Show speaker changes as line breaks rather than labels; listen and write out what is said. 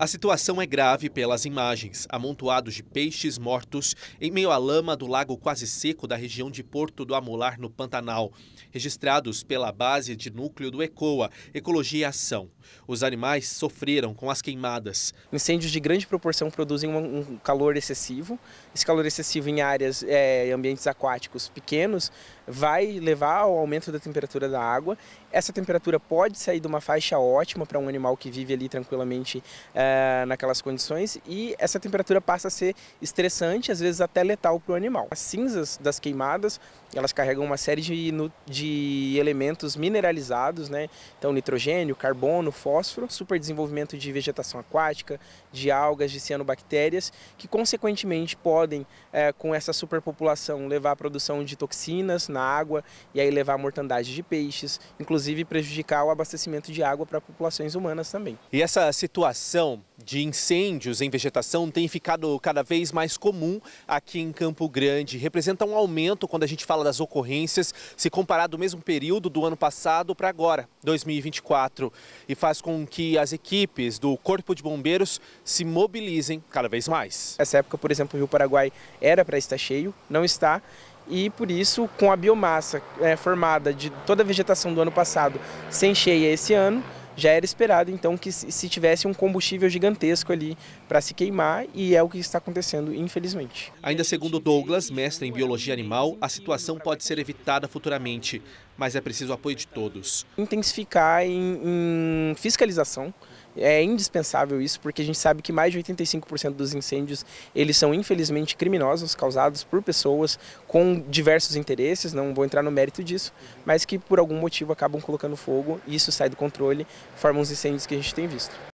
A situação é grave pelas imagens, amontoados de peixes mortos em meio à lama do lago quase seco da região de Porto do Amolar, no Pantanal, registrados pela base de núcleo do ECOA, Ecologia e Ação. Os animais sofreram com as queimadas.
Incêndios de grande proporção produzem um calor excessivo. Esse calor excessivo em áreas, é, ambientes aquáticos pequenos, vai levar ao aumento da temperatura da água. Essa temperatura pode sair de uma faixa ótima para um animal que vive ali tranquilamente é, eh, naquelas condições e essa temperatura passa a ser estressante, às vezes até letal para o animal. As cinzas das queimadas, elas carregam uma série de, de elementos mineralizados, né? então nitrogênio, carbono, fósforo, super desenvolvimento de vegetação aquática, de algas, de cianobactérias, que consequentemente podem, é, com essa superpopulação, levar à produção de toxinas na água e aí levar à mortandade de peixes, inclusive prejudicar o abastecimento de água para populações humanas também.
E essa situação de incêndios em vegetação tem ficado cada vez mais comum aqui em Campo Grande. Representa um aumento quando a gente fala das ocorrências, se comparado ao mesmo período do ano passado para agora, 2024. E faz com que as equipes do Corpo de
Bombeiros se mobilizem cada vez mais. Nessa época, por exemplo, o Rio Paraguai era para estar cheio, não está e por isso, com a biomassa é, formada de toda a vegetação do ano passado sem cheia esse ano, já era esperado então que se tivesse um combustível gigantesco ali para se queimar e é o que está acontecendo, infelizmente.
Ainda segundo Douglas, mestre em biologia animal, a situação pode ser evitada futuramente mas é preciso apoio de
todos. Intensificar em, em fiscalização, é indispensável isso, porque a gente sabe que mais de 85% dos incêndios, eles são infelizmente criminosos, causados por pessoas com diversos interesses, não vou entrar no mérito disso, mas que por algum motivo acabam colocando fogo, e isso sai do controle, formam os incêndios que a gente tem visto.